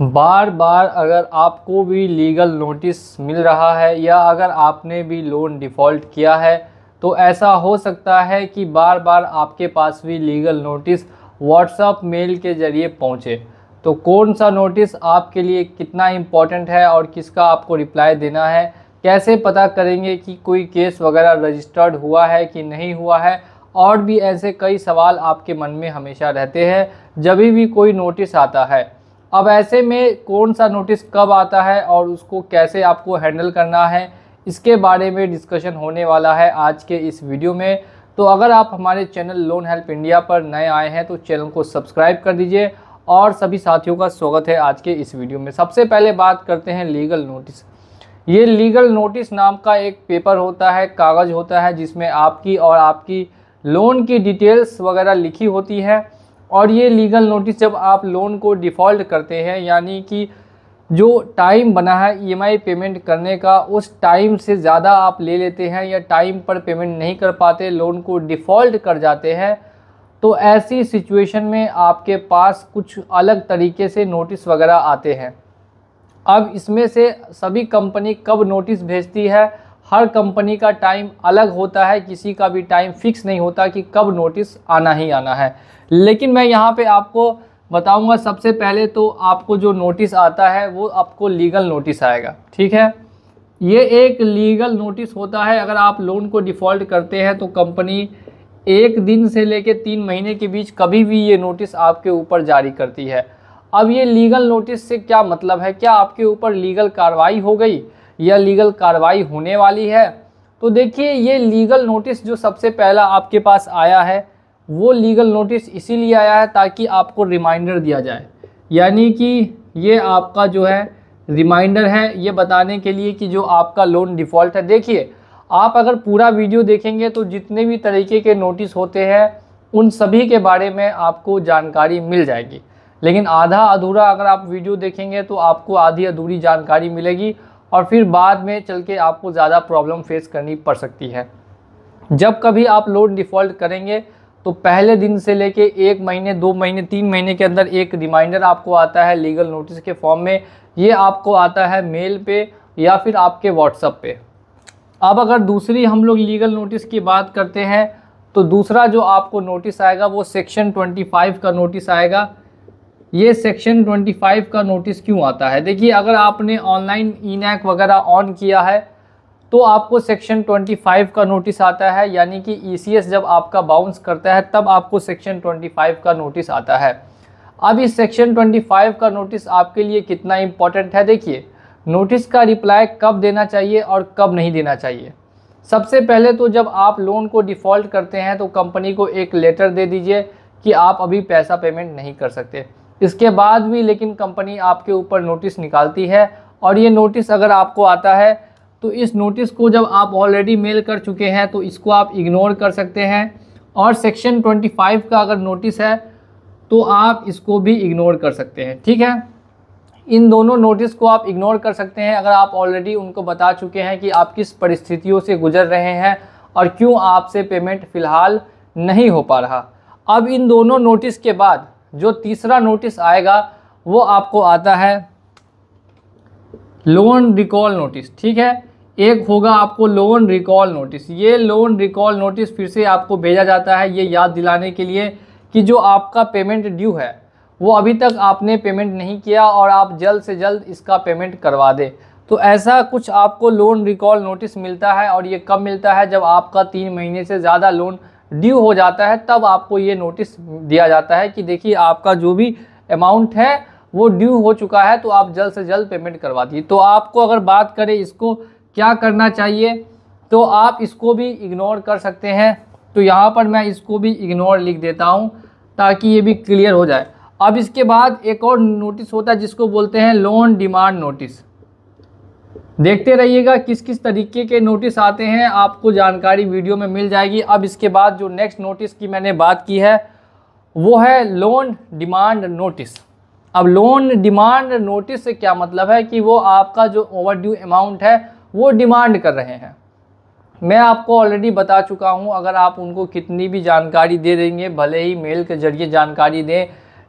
बार बार अगर आपको भी लीगल नोटिस मिल रहा है या अगर आपने भी लोन डिफ़ॉल्ट किया है तो ऐसा हो सकता है कि बार बार आपके पास भी लीगल नोटिस व्हाट्सअप मेल के ज़रिए पहुँचे तो कौन सा नोटिस आपके लिए कितना इम्पॉर्टेंट है और किसका आपको रिप्लाई देना है कैसे पता करेंगे कि कोई केस वगैरह रजिस्टर्ड हुआ है कि नहीं हुआ है और भी ऐसे कई सवाल आपके मन में हमेशा रहते हैं जब भी कोई नोटिस आता है अब ऐसे में कौन सा नोटिस कब आता है और उसको कैसे आपको हैंडल करना है इसके बारे में डिस्कशन होने वाला है आज के इस वीडियो में तो अगर आप हमारे चैनल लोन हेल्प इंडिया पर नए आए हैं तो चैनल को सब्सक्राइब कर दीजिए और सभी साथियों का स्वागत है आज के इस वीडियो में सबसे पहले बात करते हैं लीगल नोटिस ये लीगल नोटिस नाम का एक पेपर होता है कागज़ होता है जिसमें आपकी और आपकी लोन की डिटेल्स वगैरह लिखी होती है और ये लीगल नोटिस जब आप लोन को डिफ़ॉल्ट करते हैं यानी कि जो टाइम बना है ईएमआई e पेमेंट करने का उस टाइम से ज़्यादा आप ले लेते हैं या टाइम पर पेमेंट नहीं कर पाते लोन को डिफ़ॉल्ट कर जाते हैं तो ऐसी सिचुएशन में आपके पास कुछ अलग तरीके से नोटिस वगैरह आते हैं अब इसमें से सभी कंपनी कब नोटिस भेजती है हर कंपनी का टाइम अलग होता है किसी का भी टाइम फिक्स नहीं होता कि कब नोटिस आना ही आना है लेकिन मैं यहाँ पे आपको बताऊँगा सबसे पहले तो आपको जो नोटिस आता है वो आपको लीगल नोटिस आएगा ठीक है ये एक लीगल नोटिस होता है अगर आप लोन को डिफ़ॉल्ट करते हैं तो कंपनी एक दिन से कर तीन महीने के बीच कभी भी ये नोटिस आपके ऊपर जारी करती है अब ये लीगल नोटिस से क्या मतलब है क्या आपके ऊपर लीगल कार्रवाई हो गई या लीगल कार्रवाई होने वाली है तो देखिए ये लीगल नोटिस जो सबसे पहला आपके पास आया है वो लीगल नोटिस इसीलिए आया है ताकि आपको रिमाइंडर दिया जाए यानी कि ये आपका जो है रिमाइंडर है ये बताने के लिए कि जो आपका लोन डिफ़ॉल्ट है देखिए आप अगर पूरा वीडियो देखेंगे तो जितने भी तरीके के नोटिस होते हैं उन सभी के बारे में आपको जानकारी मिल जाएगी लेकिन आधा अधूरा अगर आप वीडियो देखेंगे तो आपको आधी अधूरी जानकारी मिलेगी और फिर बाद में चल के आपको ज़्यादा प्रॉब्लम फेस करनी पड़ सकती है जब कभी आप लोन डिफ़ॉल्ट करेंगे तो पहले दिन से लेके एक महीने दो महीने तीन महीने के अंदर एक रिमाइंडर आपको आता है लीगल नोटिस के फॉर्म में ये आपको आता है मेल पे या फिर आपके व्हाट्सअप पे अब अगर दूसरी हम लोग लीगल नोटिस की बात करते हैं तो दूसरा जो आपको नोटिस आएगा वो सेक्शन 25 का नोटिस आएगा ये सेक्शन 25 का नोटिस क्यों आता है देखिए अगर आपने ऑनलाइन ई e वगैरह ऑन किया है तो आपको सेक्शन 25 का नोटिस आता है यानी कि ई e जब आपका बाउंस करता है तब आपको सेक्शन 25 का नोटिस आता है अब इस सेक्शन 25 का नोटिस आपके लिए कितना इम्पॉर्टेंट है देखिए नोटिस का रिप्लाई कब देना चाहिए और कब नहीं देना चाहिए सबसे पहले तो जब आप लोन को डिफ़ॉल्ट करते हैं तो कंपनी को एक लेटर दे दीजिए कि आप अभी पैसा पेमेंट नहीं कर सकते इसके बाद भी लेकिन कंपनी आपके ऊपर नोटिस निकालती है और ये नोटिस अगर आपको आता है तो इस नोटिस को जब आप ऑलरेडी मेल कर चुके हैं तो इसको आप इग्नोर कर सकते हैं और सेक्शन 25 का अगर नोटिस है तो आप इसको भी इग्नोर कर सकते हैं ठीक है इन दोनों नोटिस को आप इग्नोर कर सकते हैं अगर आप ऑलरेडी उनको बता चुके हैं कि आप किस परिस्थितियों से गुजर रहे हैं और क्यों आपसे पेमेंट फ़िलहाल नहीं हो पा रहा अब इन दोनों नोटिस के बाद जो तीसरा नोटिस आएगा वो आपको आता है लोन रिकॉल नोटिस ठीक है एक होगा आपको लोन रिकॉल नोटिस ये लोन रिकॉल नोटिस फिर से आपको भेजा जाता है ये याद दिलाने के लिए कि जो आपका पेमेंट ड्यू है वो अभी तक आपने पेमेंट नहीं किया और आप जल्द से जल्द इसका पेमेंट करवा दें तो ऐसा कुछ आपको लोन रिकॉल नोटिस मिलता है और ये कब मिलता है जब आपका तीन महीने से ज़्यादा लोन ड्यू हो जाता है तब आपको ये नोटिस दिया जाता है कि देखिए आपका जो भी अमाउंट है वो ड्यू हो चुका है तो आप जल्द से जल्द पेमेंट करवा दिए तो आपको अगर बात करें इसको क्या करना चाहिए तो आप इसको भी इग्नोर कर सकते हैं तो यहाँ पर मैं इसको भी इग्नोर लिख देता हूँ ताकि ये भी क्लियर हो जाए अब इसके बाद एक और नोटिस होता है जिसको बोलते हैं लोन डिमांड नोटिस देखते रहिएगा किस किस तरीके के नोटिस आते हैं आपको जानकारी वीडियो में मिल जाएगी अब इसके बाद जो नेक्स्ट नोटिस की मैंने बात की है वो है लोन डिमांड नोटिस अब लोन डिमांड नोटिस से क्या मतलब है कि वो आपका जो ओवरड्यू अमाउंट है वो डिमांड कर रहे हैं मैं आपको ऑलरेडी बता चुका हूँ अगर आप उनको कितनी भी जानकारी दे देंगे भले ही मेल के ज़रिए जानकारी दें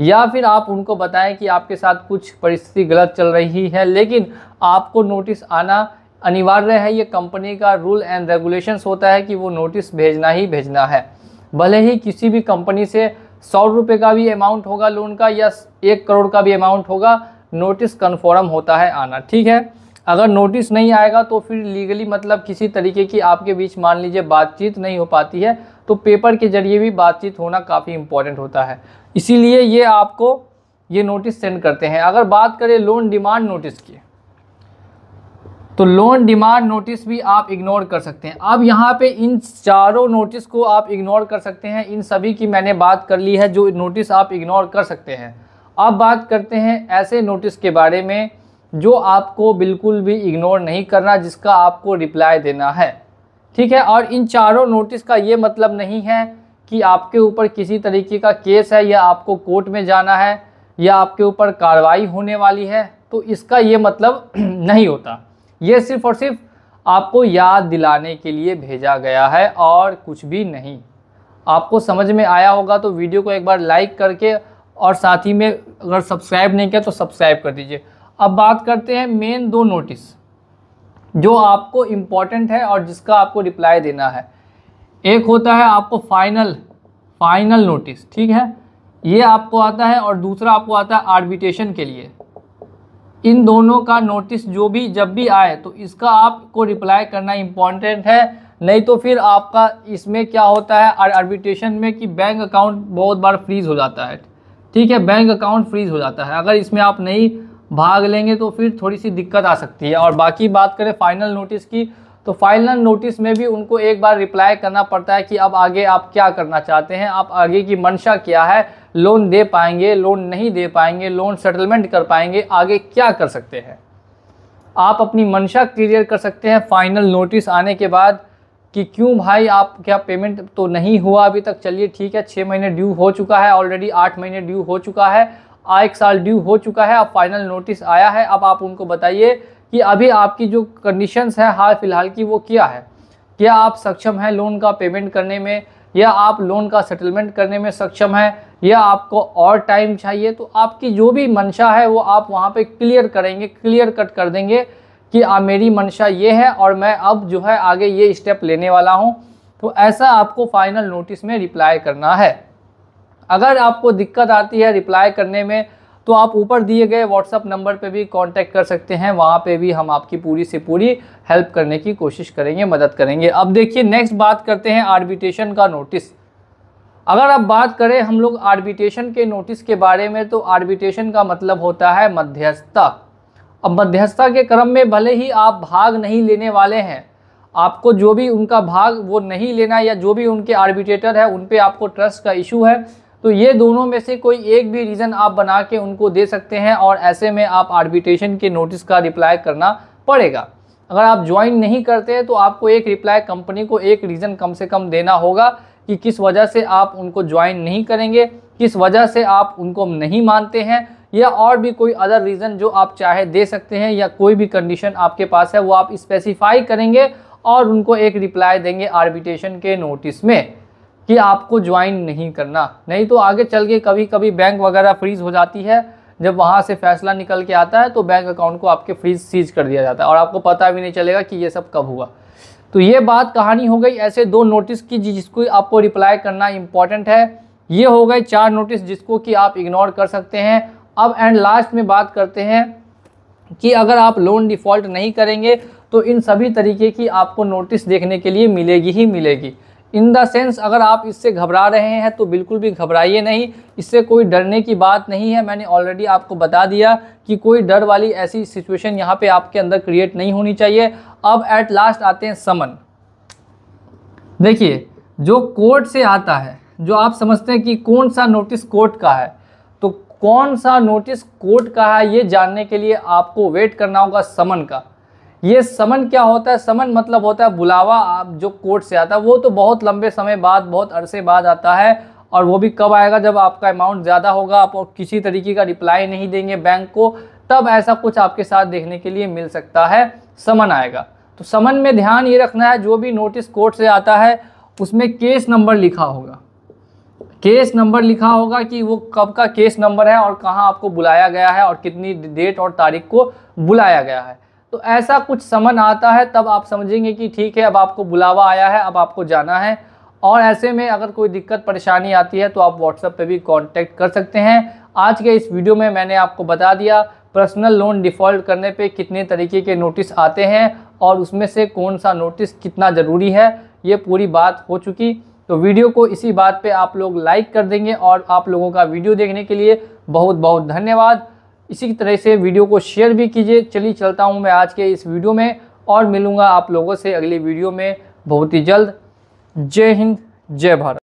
या फिर आप उनको बताएं कि आपके साथ कुछ परिस्थिति गलत चल रही है लेकिन आपको नोटिस आना अनिवार्य है ये कंपनी का रूल एंड रेगुलेशंस होता है कि वो नोटिस भेजना ही भेजना है भले ही किसी भी कंपनी से सौ रुपये का भी अमाउंट होगा लोन का या एक करोड़ का भी अमाउंट होगा नोटिस कन्फर्म होता है आना ठीक है अगर नोटिस नहीं आएगा तो फिर लीगली मतलब किसी तरीके की आपके बीच मान लीजिए बातचीत नहीं हो पाती है तो पेपर के ज़रिए भी बातचीत होना काफ़ी इम्पोर्टेंट होता है इसीलिए ये आपको ये नोटिस सेंड करते हैं अगर बात करें लोन डिमांड नोटिस की तो लोन डिमांड नोटिस भी आप इग्नोर कर सकते हैं अब यहाँ पे इन चारों नोटिस को आप इग्नोर कर सकते हैं इन सभी की मैंने बात कर ली है जो नोटिस आप इग्नोर कर सकते हैं अब बात करते हैं ऐसे नोटिस के बारे में जो आपको बिल्कुल भी इग्नोर नहीं करना जिसका आपको रिप्लाई देना है ठीक है और इन चारों नोटिस का ये मतलब नहीं है कि आपके ऊपर किसी तरीके का केस है या आपको कोर्ट में जाना है या आपके ऊपर कार्रवाई होने वाली है तो इसका ये मतलब नहीं होता ये सिर्फ़ और सिर्फ आपको याद दिलाने के लिए भेजा गया है और कुछ भी नहीं आपको समझ में आया होगा तो वीडियो को एक बार लाइक करके और साथ ही में अगर सब्सक्राइब नहीं किया तो सब्सक्राइब कर दीजिए अब बात करते हैं मेन दो नोटिस जो आपको इम्पॉर्टेंट है और जिसका आपको रिप्लाई देना है एक होता है आपको फाइनल फाइनल नोटिस ठीक है ये आपको आता है और दूसरा आपको आता है आर्बिटेशन के लिए इन दोनों का नोटिस जो भी जब भी आए तो इसका आपको रिप्लाई करना इम्पॉर्टेंट है नहीं तो फिर आपका इसमें क्या होता है आर्बिटेशन में कि बैंक अकाउंट बहुत बार फ्रीज़ हो जाता है ठीक है बैंक अकाउंट फ्रीज़ हो जाता है अगर इसमें आप नहीं भाग लेंगे तो फिर थोड़ी सी दिक्कत आ सकती है और बाकी बात करें फाइनल नोटिस की तो फाइनल नोटिस में भी उनको एक बार रिप्लाई करना पड़ता है कि अब आगे आप क्या करना चाहते हैं आप आगे की मंशा क्या है लोन दे पाएंगे लोन नहीं दे पाएंगे लोन सेटलमेंट कर पाएंगे आगे क्या कर सकते हैं आप अपनी मंशा क्लियर कर सकते हैं फाइनल नोटिस आने के बाद कि क्यों भाई आप क्या पेमेंट तो नहीं हुआ अभी तक चलिए ठीक है छः महीने ड्यू हो चुका है ऑलरेडी आठ महीने ड्यू हो चुका है आ एक साल ड्यू हो चुका है अब फाइनल नोटिस आया है अब आप उनको बताइए कि अभी आपकी जो कंडीशंस है हाल फिलहाल की वो क्या है क्या आप सक्षम हैं लोन का पेमेंट करने में या आप लोन का सेटलमेंट करने में सक्षम हैं या आपको और टाइम चाहिए तो आपकी जो भी मंशा है वो आप वहाँ पे क्लियर करेंगे क्लियर कट कर देंगे कि आ, मेरी मंशा ये है और मैं अब जो है आगे ये स्टेप लेने वाला हूँ तो ऐसा आपको फाइनल नोटिस में रिप्लाई करना है अगर आपको दिक्कत आती है रिप्लाई करने में तो आप ऊपर दिए गए व्हाट्सअप नंबर पे भी कांटेक्ट कर सकते हैं वहाँ पे भी हम आपकी पूरी से पूरी हेल्प करने की कोशिश करेंगे मदद करेंगे अब देखिए नेक्स्ट बात करते हैं आर्बिटेशन का नोटिस अगर आप बात करें हम लोग आर्बिटेशन के नोटिस के बारे में तो आर्बिटेशन का मतलब होता है मध्यस्थता अब मध्यस्थता के क्रम में भले ही आप भाग नहीं लेने वाले हैं आपको जो भी उनका भाग वो नहीं लेना या जो भी उनके आर्बिटेटर है उन पर आपको ट्रस्ट का इशू है तो ये दोनों में से कोई एक भी रीज़न आप बना के उनको दे सकते हैं और ऐसे में आप आर्बिट्रेशन के नोटिस का रिप्लाई करना पड़ेगा अगर आप ज्वाइन नहीं करते हैं तो आपको एक रिप्लाई कंपनी को एक रीज़न कम से कम देना होगा कि किस वजह से आप उनको ज्वाइन नहीं करेंगे किस वजह से आप उनको नहीं मानते हैं या और भी कोई अदर रीज़न जो आप चाहे दे सकते हैं या कोई भी कंडीशन आपके पास है वो आप स्पेसिफाई करेंगे और उनको एक रिप्लाई देंगे आर्बिटेशन के नोटिस में कि आपको ज्वाइन नहीं करना नहीं तो आगे चल के कभी कभी बैंक वगैरह फ्रीज हो जाती है जब वहाँ से फैसला निकल के आता है तो बैंक अकाउंट को आपके फ्रीज सीज कर दिया जाता है और आपको पता भी नहीं चलेगा कि ये सब कब हुआ तो ये बात कहानी हो गई ऐसे दो नोटिस की जिसको आपको रिप्लाई करना इम्पॉर्टेंट है ये हो गए चार नोटिस जिसको कि आप इग्नोर कर सकते हैं अब एंड लास्ट में बात करते हैं कि अगर आप लोन डिफ़ॉल्ट नहीं करेंगे तो इन सभी तरीके की आपको नोटिस देखने के लिए मिलेगी ही मिलेगी इन द सेंस अगर आप इससे घबरा रहे हैं तो बिल्कुल भी घबराइए नहीं इससे कोई डरने की बात नहीं है मैंने ऑलरेडी आपको बता दिया कि कोई डर वाली ऐसी सिचुएशन यहाँ पे आपके अंदर क्रिएट नहीं होनी चाहिए अब एट लास्ट आते हैं समन देखिए जो कोर्ट से आता है जो आप समझते हैं कि कौन सा नोटिस कोर्ट का है तो कौन सा नोटिस कोर्ट का है ये जानने के लिए आपको वेट करना होगा समन का ये समन क्या होता है समन मतलब होता है बुलावा आप जो कोर्ट से आता है वो तो बहुत लंबे समय बाद बहुत अरसे बाद आता है और वो भी कब आएगा जब आपका अमाउंट ज़्यादा होगा आप और किसी तरीके का रिप्लाई नहीं देंगे बैंक को तब ऐसा कुछ आपके साथ देखने के लिए मिल सकता है समन आएगा तो समन में ध्यान ये रखना है जो भी नोटिस कोर्ट से आता है उसमें केस नंबर लिखा होगा केस नंबर लिखा होगा कि वो कब का केस नंबर है और कहाँ आपको बुलाया गया है और कितनी डेट और तारीख को बुलाया गया है तो ऐसा कुछ समन आता है तब आप समझेंगे कि ठीक है अब आपको बुलावा आया है अब आपको जाना है और ऐसे में अगर कोई दिक्कत परेशानी आती है तो आप व्हाट्सएप पे भी कांटेक्ट कर सकते हैं आज के इस वीडियो में मैंने आपको बता दिया पर्सनल लोन डिफ़ॉल्ट करने पे कितने तरीके के नोटिस आते हैं और उसमें से कौन सा नोटिस कितना ज़रूरी है ये पूरी बात हो चुकी तो वीडियो को इसी बात पर आप लोग लाइक कर देंगे और आप लोगों का वीडियो देखने के लिए बहुत बहुत धन्यवाद इसी तरह से वीडियो को शेयर भी कीजिए चलिए चलता हूँ मैं आज के इस वीडियो में और मिलूँगा आप लोगों से अगली वीडियो में बहुत ही जल्द जय हिंद जय भारत